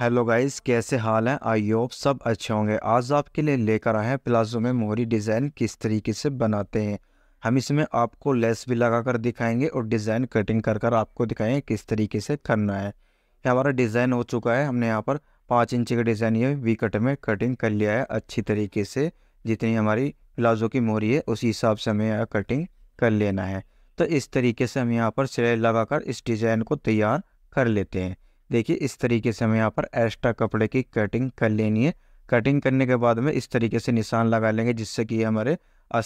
hello guys कैसे हाल हैं I hope सब अच्छे होंगे आज आपके लिए लेकर आए हैं प्लाजो में मोहरी डिज़ाइन किस तरीके से बनाते हैं हम इसमें आपको लेस भी लगा कर दिखाएंगे और डिज़ाइन कटिंग कर कर आपको दिखाएंगे किस तरीके से करना है ये हमारा डिज़ाइन हो चुका है हमने यहाँ पर पाँच इंची का डिज़ाइन ये वी कट में कटिंग कर लिया है अच्छी तरीके से जितनी हमारी प्लाजो की मोहरी है उसी हिसाब से हमें यहाँ कटिंग कर लेना है तो इस तरीके से हम यहाँ पर सिलाई लगा इस डिज़ाइन को तैयार कर लेते हैं देखिए इस तरीके से हमें यहाँ पर एक्स्ट्रा कपड़े की कटिंग कर लेनी है कटिंग करने के बाद में इस तरीके से निशान लगा लेंगे जिससे कि हमारे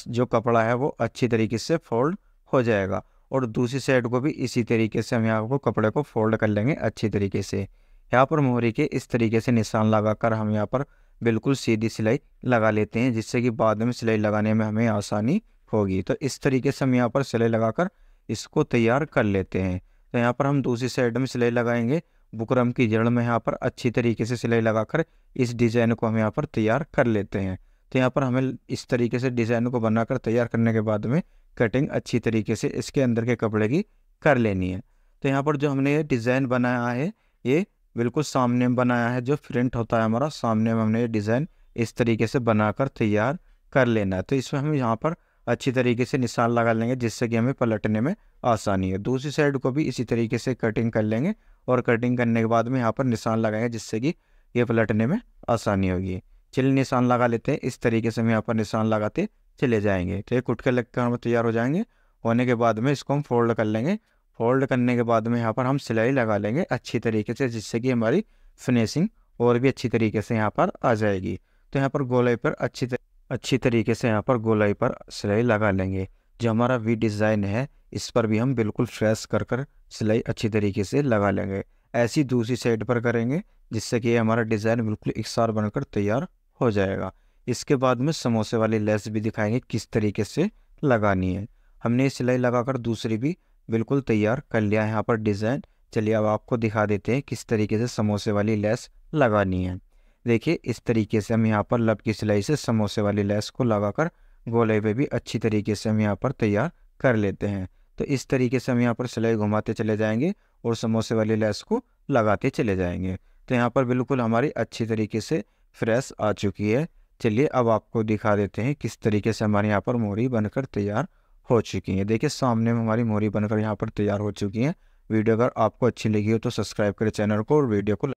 जो कपड़ा है वो अच्छी तरीके से फोल्ड हो जाएगा और दूसरी साइड को भी इसी तरीके से हम यहाँ को कपड़े को फोल्ड कर लेंगे अच्छी तरीके से यहाँ पर मोहरी के इस तरीके से निशान लगाकर हम यहाँ पर बिल्कुल सीधी सिलाई लगा लेते हैं जिससे कि बाद में सिलाई लगाने में हमें आसानी होगी तो इस तरीके से हम यहाँ पर सिलाई लगाकर इसको तैयार कर लेते हैं तो यहाँ पर हम दूसरी साइड में सिलाई लगाएंगे बुकरम की जड़ में यहाँ पर अच्छी तरीके से सिलाई लगाकर इस डिज़ाइन को हम यहाँ पर तैयार कर लेते हैं तो यहाँ पर हमें इस तरीके से डिज़ाइन को बनाकर तैयार करने के बाद में कटिंग अच्छी तरीके से इसके अंदर के कपड़े की कर लेनी है तो यहाँ पर जो हमने ये डिज़ाइन बनाया है ये बिल्कुल सामने में बनाया है जो फ्रंट होता है हमारा सामने में हमने ये डिज़ाइन इस तरीके से बनाकर तैयार कर लेना है तो इसमें हम यहाँ पर अच्छी तरीके से निशान लगा लेंगे जिससे कि हमें पलटने में आसानी है दूसरी साइड को भी इसी तरीके से कटिंग कर लेंगे और कटिंग करने के बाद में यहाँ पर निशान लगाएंगे जिससे कि ये पलटने में आसानी होगी चलिए निशान लगा लेते हैं इस तरीके से हम यहाँ पर निशान लगाते चले जाएंगे तो ये कुट के लग कर हम तैयार हो जाएंगे होने के बाद में इसको हम फोल्ड कर लेंगे फोल्ड करने के बाद में यहाँ पर हम सिलाई लगा लेंगे अच्छी तरीके से जिससे कि हमारी फिनिशिंग और भी अच्छी तरीके से यहाँ पर आ जाएगी तो यहाँ पर गोलाई पर अच्छी अच्छी तरीके से यहाँ पर गोलाई पर सिलाई लगा लेंगे जो हमारा वी डिज़ाइन है इस पर भी हम बिल्कुल फ्रेश कर कर सिलाई अच्छी तरीके से लगा लेंगे ऐसी दूसरी साइड पर करेंगे जिससे कि हमारा डिज़ाइन बिल्कुल इकसार बनकर तैयार हो जाएगा इसके बाद में समोसे वाली लेस भी दिखाएंगे किस तरीके से लगानी है हमने ये सिलाई लगाकर दूसरी भी बिल्कुल तैयार कर लिया है यहाँ पर डिज़ाइन चलिए अब आपको दिखा देते हैं किस तरीके से समोसे वाली लेस लगानी है देखिए इस तरीके से हम यहाँ पर लब की सिलाई से समोसे वाली लेस को लगाकर गोले पे भी अच्छी तरीके से हम यहाँ पर तैयार कर लेते हैं तो इस तरीके से हम यहाँ पर सिलाई घुमाते चले जाएंगे और समोसे वाली लैस को लगाते चले जाएंगे तो यहाँ पर बिल्कुल हमारी अच्छी तरीके से फ्रेश आ चुकी है चलिए अब आपको दिखा देते हैं किस तरीके से हमारे यहाँ पर मोरी बनकर तैयार हो चुकी है देखिए सामने में हमारी मोरी बनकर यहाँ पर तैयार हो चुकी है वीडियो अगर आपको अच्छी लगी हो तो सब्सक्राइब करें चैनल को और वीडियो को